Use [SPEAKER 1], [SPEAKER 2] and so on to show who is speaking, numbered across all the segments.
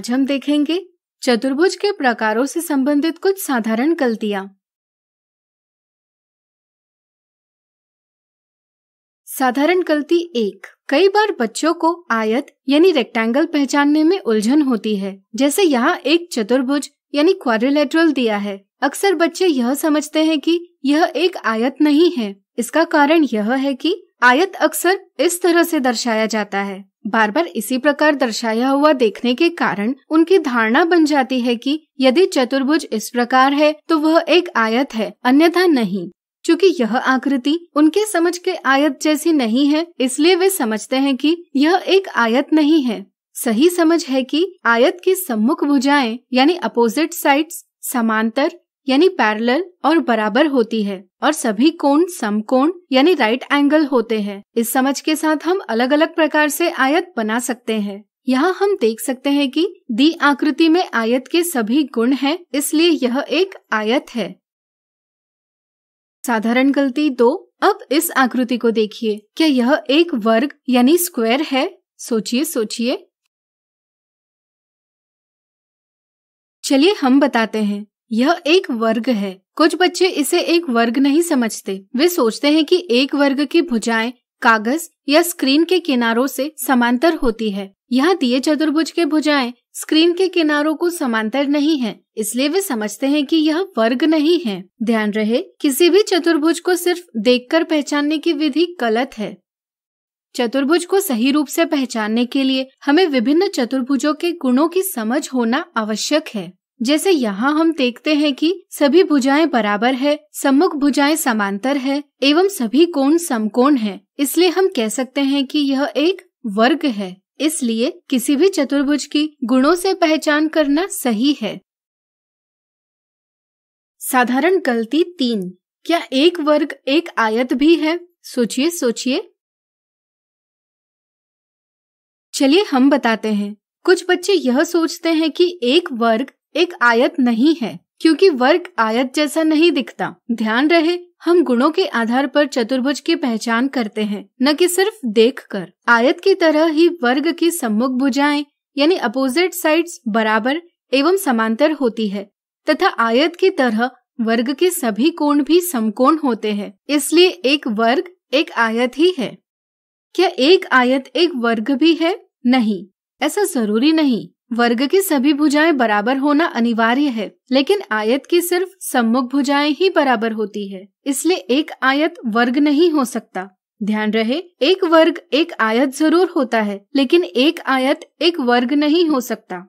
[SPEAKER 1] आज हम देखेंगे चतुर्भुज के प्रकारों से संबंधित कुछ साधारण गलतियां साधारण गलती एक कई बार बच्चों को आयत यानी रेक्टेंगल पहचानने में उलझन होती है जैसे यहाँ एक चतुर्भुज यानी क्वारिलेटरल दिया है अक्सर बच्चे यह समझते हैं कि यह एक आयत नहीं है इसका कारण यह है कि आयत अक्सर इस तरह से दर्शाया जाता है बार बार इसी प्रकार दर्शाया हुआ देखने के कारण उनकी धारणा बन जाती है कि यदि चतुर्भुज इस प्रकार है तो वह एक आयत है अन्यथा नहीं क्योंकि यह आकृति उनके समझ के आयत जैसी नहीं है इसलिए वे समझते हैं कि यह एक आयत नहीं है सही समझ है कि आयत की सम्मुख भुजाएं यानी अपोजिट साइड्स समांतर यानी पैरेलल और बराबर होती है और सभी कोण समकोण यानी राइट एंगल होते हैं इस समझ के साथ हम अलग अलग प्रकार से आयत बना सकते हैं यहाँ हम देख सकते हैं कि दी आकृति में आयत के सभी गुण हैं, इसलिए यह एक आयत है साधारण गलती दो अब इस आकृति को देखिए क्या यह एक वर्ग यानी स्क्वायर है सोचिए सोचिए चलिए हम बताते हैं यह एक वर्ग है कुछ बच्चे इसे एक वर्ग नहीं समझते वे सोचते हैं कि एक वर्ग की भुजाएं कागज या स्क्रीन के किनारों से समांतर होती है यह दिए चतुर्भुज के भुजाएं स्क्रीन के किनारों को समांतर नहीं है इसलिए वे समझते हैं कि यह वर्ग नहीं है ध्यान रहे किसी भी चतुर्भुज को सिर्फ देखकर पहचानने की विधि गलत है चतुर्भुज को सही रूप से पहचानने के लिए हमें विभिन्न चतुर्भुजों के गुणों की समझ होना आवश्यक है जैसे यहाँ हम देखते हैं कि सभी भुजाएं बराबर है सम्मुख भुजाएं समांतर है एवं सभी कोण समकोण है इसलिए हम कह सकते हैं कि यह एक वर्ग है इसलिए किसी भी चतुर्भुज की गुणों से पहचान करना सही है साधारण गलती तीन क्या एक वर्ग एक आयत भी है सोचिए सोचिए चलिए हम बताते हैं कुछ बच्चे यह सोचते हैं कि एक वर्ग एक आयत नहीं है क्योंकि वर्ग आयत जैसा नहीं दिखता ध्यान रहे हम गुणों के आधार पर चतुर्भुज की पहचान करते हैं न कि सिर्फ देखकर। आयत की तरह ही वर्ग की सम्मुख भुजाएं यानी अपोजिट साइड्स बराबर एवं समांतर होती है तथा आयत की तरह वर्ग के सभी कोण भी समकोण होते हैं इसलिए एक वर्ग एक आयत ही है क्या एक आयत एक वर्ग भी है नहीं ऐसा जरूरी नहीं वर्ग की सभी भुजाएं बराबर होना अनिवार्य है लेकिन आयत की सिर्फ सम्मुख भुजाएं ही बराबर होती है इसलिए एक आयत वर्ग नहीं हो सकता ध्यान रहे एक वर्ग एक आयत जरूर होता है लेकिन एक आयत एक वर्ग नहीं हो सकता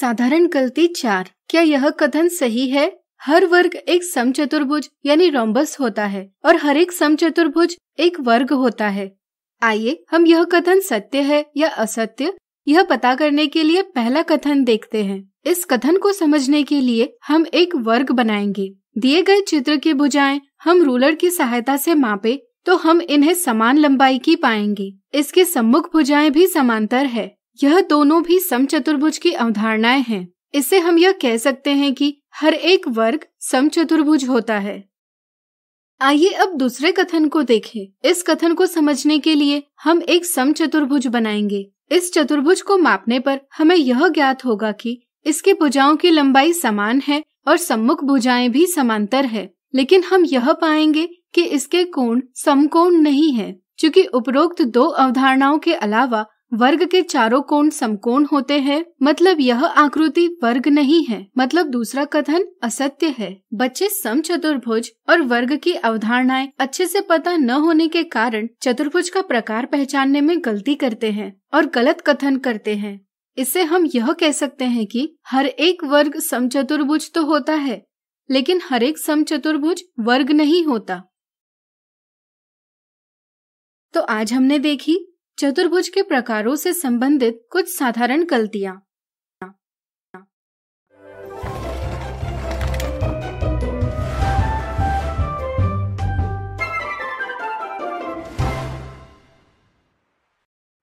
[SPEAKER 1] साधारण गलती चार क्या यह कथन सही है हर वर्ग एक समचतुर्भुज यानी रोम्बस होता है और हर एक समचतुर्भुज एक वर्ग होता है आइए हम यह कथन सत्य है या असत्य यह पता करने के लिए पहला कथन देखते हैं इस कथन को समझने के लिए हम एक वर्ग बनाएंगे दिए गए चित्र की भुजाएं हम रूलर की सहायता से मापे तो हम इन्हें समान लंबाई की पाएंगे इसके सम्मुख भुजाएं भी समांतर है यह दोनों भी समचतुर्भुज की अवधारणाएं हैं इससे हम यह कह सकते हैं कि हर एक वर्ग समचतुर्भुज होता है आइए अब दूसरे कथन को देखें। इस कथन को समझने के लिए हम एक समचतुर्भुज बनाएंगे इस चतुर्भुज को मापने पर हमें यह ज्ञात होगा कि इसकी भुजाओं की लंबाई समान है और सम्मुख भुजाएं भी समांतर है लेकिन हम यह पाएंगे कि इसके कोण समकोण नहीं है क्योंकि उपरोक्त दो अवधारणाओं के अलावा वर्ग के चारों कोण समकोण होते हैं मतलब यह आकृति वर्ग नहीं है मतलब दूसरा कथन असत्य है बच्चे सम चतुर्भुज और वर्ग की अवधारणाएं अच्छे से पता न होने के कारण चतुर्भुज का प्रकार पहचानने में गलती करते हैं और गलत कथन करते हैं इससे हम यह कह सकते हैं कि हर एक वर्ग सम चतुर्भुज तो होता है लेकिन हर एक चतुर्भुज वर्ग नहीं होता तो आज हमने देखी चतुर्भुज के प्रकारों से संबंधित कुछ साधारण गलतियाँ